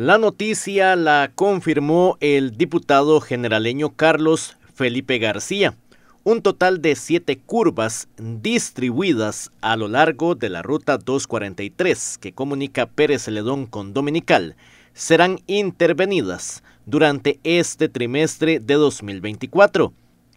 La noticia la confirmó el diputado generaleño Carlos Felipe García. Un total de siete curvas distribuidas a lo largo de la ruta 243 que comunica Pérez Celedón con Dominical serán intervenidas durante este trimestre de 2024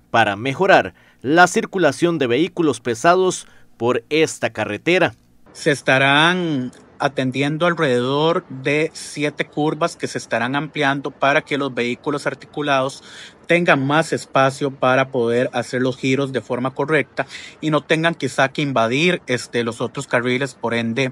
para mejorar la circulación de vehículos pesados por esta carretera. Se estarán atendiendo alrededor de siete curvas que se estarán ampliando para que los vehículos articulados tengan más espacio para poder hacer los giros de forma correcta y no tengan quizá que invadir este, los otros carriles, por ende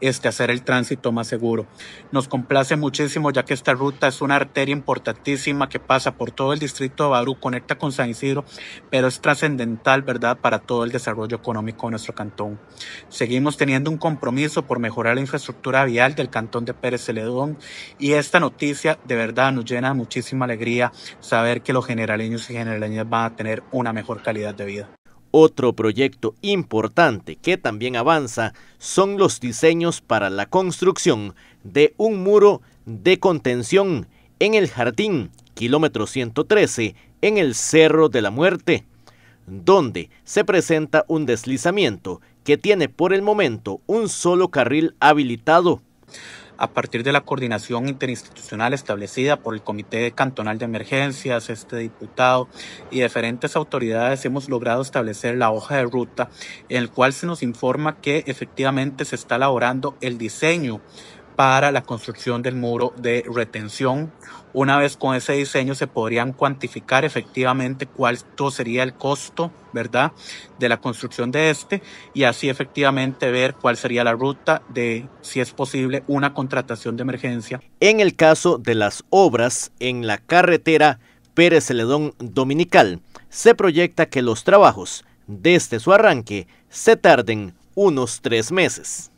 este, hacer el tránsito más seguro. Nos complace muchísimo ya que esta ruta es una arteria importantísima que pasa por todo el distrito de Barú, conecta con San Isidro, pero es trascendental, ¿verdad?, para todo el desarrollo económico de nuestro cantón. Seguimos teniendo un compromiso por mejorar la infraestructura vial del cantón de Pérez Celedón y esta noticia de verdad nos llena muchísima alegría saber que los generaleños y generaleñas van a tener una mejor calidad de vida. Otro proyecto importante que también avanza son los diseños para la construcción de un muro de contención en el jardín, kilómetro 113, en el Cerro de la Muerte, donde se presenta un deslizamiento que tiene por el momento un solo carril habilitado a partir de la coordinación interinstitucional establecida por el Comité Cantonal de Emergencias, este diputado y diferentes autoridades hemos logrado establecer la hoja de ruta en el cual se nos informa que efectivamente se está elaborando el diseño para la construcción del muro de retención. Una vez con ese diseño se podrían cuantificar efectivamente cuál sería el costo, ¿verdad?, de la construcción de este y así efectivamente ver cuál sería la ruta de, si es posible, una contratación de emergencia. En el caso de las obras en la carretera Pérez Celedón Dominical, se proyecta que los trabajos desde su arranque se tarden unos tres meses.